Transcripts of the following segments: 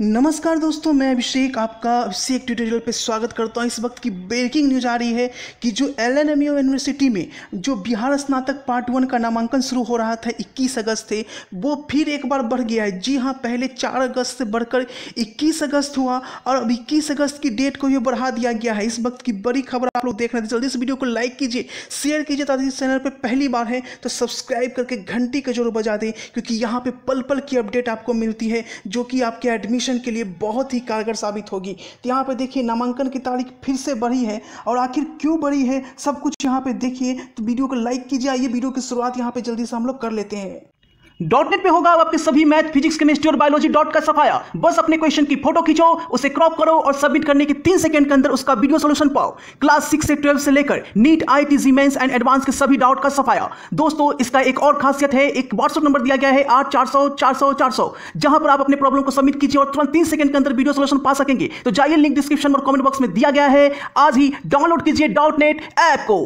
नमस्कार दोस्तों मैं अभिषेक आपका अभिषेक ट्यूटोरियल पे स्वागत करता हूँ इस वक्त की ब्रेकिंग न्यूज आ रही है कि जो एल एन यूनिवर्सिटी में जो बिहार स्नातक पार्ट वन का नामांकन शुरू हो रहा था 21 अगस्त से वो फिर एक बार बढ़ गया है जी हाँ पहले 4 अगस्त से बढ़कर 21 अगस्त हुआ और अब इक्कीस अगस्त की डेट को भी बढ़ा दिया गया है इस वक्त की बड़ी खबर आप लोग देख रहे थे जल्दी इस वीडियो को लाइक कीजिए शेयर कीजिए ताकि इस चैनल पर पहली बार है तो सब्सक्राइब करके घंटी का जरूर बजा दें क्योंकि यहाँ पर पल पल की अपडेट आपको मिलती है जो कि आपके एडमिशन सोल्यूशन के लिए बहुत ही कारगर साबित होगी तो यहाँ पे देखिए नामांकन की तारीख फिर से बढ़ी है और आखिर क्यों बढ़ी है सब कुछ यहाँ पे देखिए तो वीडियो को लाइक कीजिए आइए वीडियो की शुरुआत यहाँ पे जल्दी से हम लोग कर लेते हैं डॉट नेट पे होगा आपके सभी मैथ फिजिक्स केमिस्ट्री और बायोलॉजी डॉट का सफाया बस अपने क्वेश्चन की फोटो खींचो उसे क्रॉप करो और सबमिट करने के तीन सेकंड के अंदर उसका वीडियो सोल्यूशन पाओ क्लास सिक्स से ट्वेल्व से लेकर NEET I T JEE and advance के सभी डाउट का सफाया दोस्तों इसका एक और खासियत है एक व्हाट्सअप नंबर दिया गया है आठ चार सौ चार सौ चार सौ जहां पर आप अपने प्रॉब्लम को सबमिट कीजिए और तुरंत तीन सेकंड के अंदर वीडियो सोल्यूशन पा सकेंगे तो जाइए लिंक डिस्क्रिप्शन और कॉमेंट बॉक्स में दिया गया है आज ही डाउनलोड कीजिए डॉट नेट ऐप को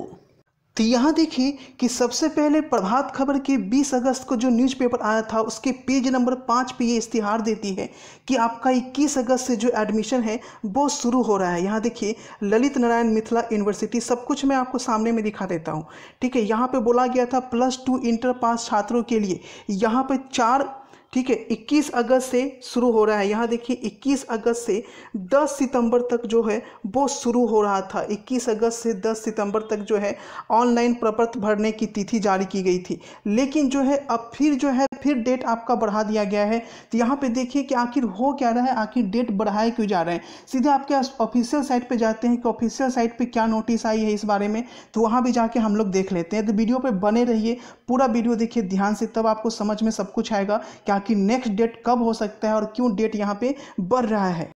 तो यहाँ देखिए कि सबसे पहले प्रभात खबर के 20 अगस्त को जो न्यूज़पेपर आया था उसके पेज नंबर पाँच पे ये इश्तिहार देती है कि आपका 21 अगस्त से जो एडमिशन है वो शुरू हो रहा है यहाँ देखिए ललित नारायण मिथिला यूनिवर्सिटी सब कुछ मैं आपको सामने में दिखा देता हूँ ठीक है यहाँ पर बोला गया था प्लस टू इंटर पास छात्रों के लिए यहाँ पर चार ठीक है 21 अगस्त से शुरू हो रहा है यहाँ देखिए 21 अगस्त से 10 सितंबर तक जो है वो शुरू हो रहा था 21 अगस्त से 10 सितंबर तक जो है ऑनलाइन प्रपत्र भरने की तिथि जारी की गई थी लेकिन जो है अब फिर जो है फिर डेट आपका बढ़ा दिया गया है तो यहाँ पे देखिए कि आखिर हो क्या रहा है आखिर डेट बढ़ाए क्यों जा रहे हैं सीधे आपके ऑफिशियल साइट पर जाते हैं कि ऑफिशियल साइट पर क्या नोटिस आई है इस बारे में तो वहाँ भी जाके हम लोग देख लेते हैं तो वीडियो पर बने रहिए पूरा वीडियो देखिए ध्यान से तब आपको समझ में सब कुछ आएगा क्या रहा कि नेक्स्ट डेट कब हो सकता है और क्यों डेट यहाँ पे बढ़ रहा है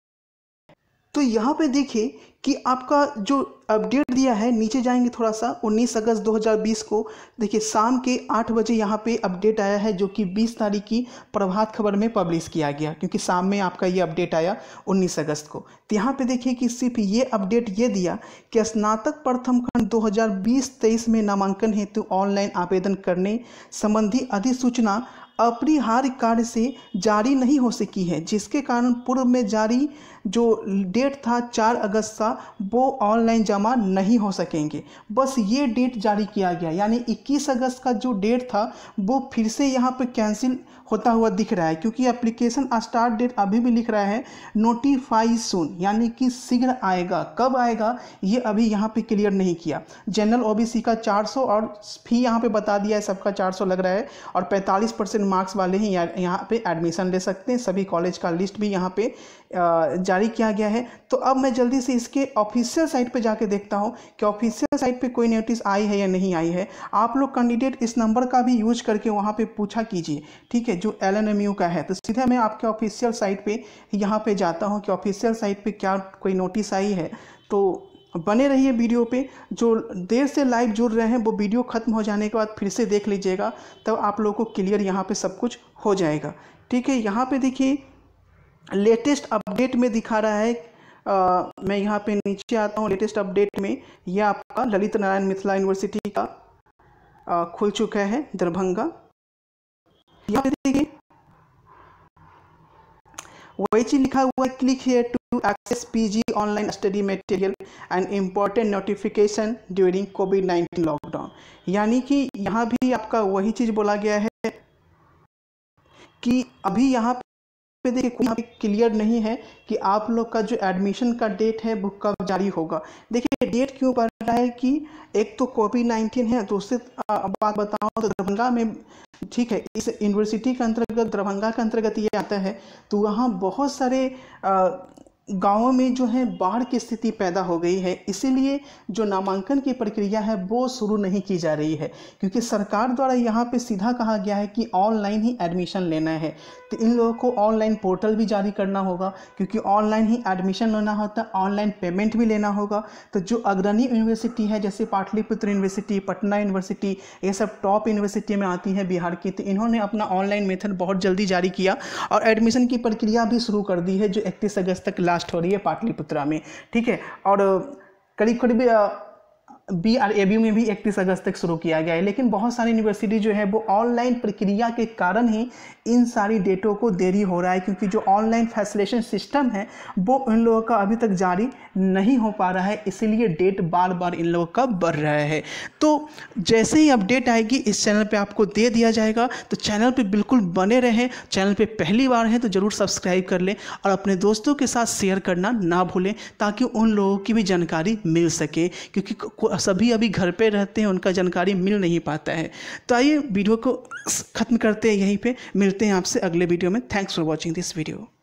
तो यहाँ पे देखिए कि आपका जो अपडेट दिया है नीचे जाएंगे थोड़ा सा 19 अगस्त 2020 को देखिए शाम के 8 बजे यहाँ पे अपडेट आया है जो कि 20 तारीख की प्रभात खबर में पब्लिश किया गया क्योंकि शाम में आपका ये अपडेट आया 19 अगस्त को तो यहाँ पे देखिए कि सिर्फ ये अपडेट ये दिया कि स्नातक प्रथम खंड दो हज़ार में नामांकन हेतु ऑनलाइन आवेदन करने संबंधी अधिसूचना अपरिहार्य कार्य से जारी नहीं हो सकी है जिसके कारण पूर्व में जारी जो डेट था चार अगस्त का वो ऑनलाइन जमा नहीं हो सकेंगे बस ये डेट जारी किया गया यानी 21 अगस्त का जो डेट था वो फिर से यहाँ पर कैंसिल होता हुआ दिख रहा है क्योंकि एप्लीकेशन स्टार्ट डेट अभी भी लिख रहा है नोटिफाई सुन यानी कि शीघ्र आएगा कब आएगा ये अभी यहाँ पे क्लियर नहीं किया जनरल ओबीसी का 400 और फी यहाँ पे बता दिया है सबका 400 लग रहा है और 45 परसेंट मार्क्स वाले ही यहाँ पे एडमिशन ले सकते हैं सभी कॉलेज का लिस्ट भी यहाँ पे जारी किया गया है तो अब मैं जल्दी से इसके ऑफिशियल साइट पे जाके देखता हूँ कि ऑफिशियल साइट पे कोई नोटिस आई है या नहीं आई है आप लोग कैंडिडेट इस नंबर का भी यूज करके वहाँ पे पूछा कीजिए ठीक है जो एल का है तो सीधा मैं आपके ऑफिशियल साइट पर यहाँ पर जाता हूँ कि ऑफिशियल साइट पर क्या कोई नोटिस आई है तो बने रहिए वीडियो पे जो देर से लाइव जुड़ रहे हैं वो वीडियो ख़त्म हो जाने के बाद फिर से देख लीजिएगा तब तो आप लोगों को क्लियर यहाँ पे सब कुछ हो जाएगा ठीक है यहाँ पे देखिए लेटेस्ट अपडेट में दिखा रहा है आ, मैं यहाँ पे नीचे आता हूँ लेटेस्ट अपडेट में यह आपका ललित नारायण मिथिला यूनिवर्सिटी का आ, खुल चुका है दरभंगा यहाँ पे देखिए वही चीज लिखा हुआ है click here to to access PG online study material and important notification during COVID-19 lockdown यानी कि यहाँ भी आपका वही चीज़ बोला गया है कि अभी यहाँ पे देखिए कोई यहाँ क्लियर नहीं है कि आप लोग का जो एडमिशन का डेट है बुक कब जारी होगा देखिए डेट क्यों पड़ रहा है कि एक तो कोविड नाइन्टीन है दूसरे तो बात बताऊँ तो दरभंगा में ठीक है इस यूनिवर्सिटी के अंतर्गत दरभंगा के अंतर्गत ये आता है तो वहाँ बहुत सारे गाँवों में जो है बाढ़ की स्थिति पैदा हो गई है इसीलिए जो नामांकन की प्रक्रिया है वो शुरू नहीं की जा रही है क्योंकि सरकार द्वारा यहाँ पे सीधा कहा गया है कि ऑनलाइन ही एडमिशन लेना है तो इन लोगों को ऑनलाइन पोर्टल भी जारी करना होगा क्योंकि ऑनलाइन ही एडमिशन लेना होता है ऑनलाइन पेमेंट भी लेना होगा तो जो अग्रणी यूनिवर्सिटी है जैसे पाटलिपुत्र यूनिवर्सिटी पटना यूनिवर्सिटी ये सब टॉप यूनिवर्सिटी में आती है बिहार की तो इन्होंने अपना ऑनलाइन मेथड बहुत जल्दी जारी किया और एडमिशन की प्रक्रिया भी शुरू कर दी है जो इकतीस अगस्त तक लास्ट ब्लास्ट हो रही है पाटलिपुत्रा में ठीक है और करीब करीब बी आर ए में भी इकतीस अगस्त तक शुरू किया गया है लेकिन बहुत सारी यूनिवर्सिटी जो है वो ऑनलाइन प्रक्रिया के कारण ही इन सारी डेटों को देरी हो रहा है क्योंकि जो ऑनलाइन फैसिलेशन सिस्टम है वो उन लोगों का अभी तक जारी नहीं हो पा रहा है इसीलिए डेट बार बार इन लोगों का बढ़ रहा है तो जैसे ही अपडेट आएगी इस चैनल पर आपको दे दिया जाएगा तो चैनल पर बिल्कुल बने रहें चैनल पर पहली बार हैं तो ज़रूर सब्सक्राइब कर लें और अपने दोस्तों के साथ शेयर करना ना भूलें ताकि उन लोगों की भी जानकारी मिल सके क्योंकि सभी अभी घर पे रहते हैं उनका जानकारी मिल नहीं पाता है तो आइए वीडियो को ख़त्म करते हैं यहीं पे मिलते हैं आपसे अगले वीडियो में thanks for watching this video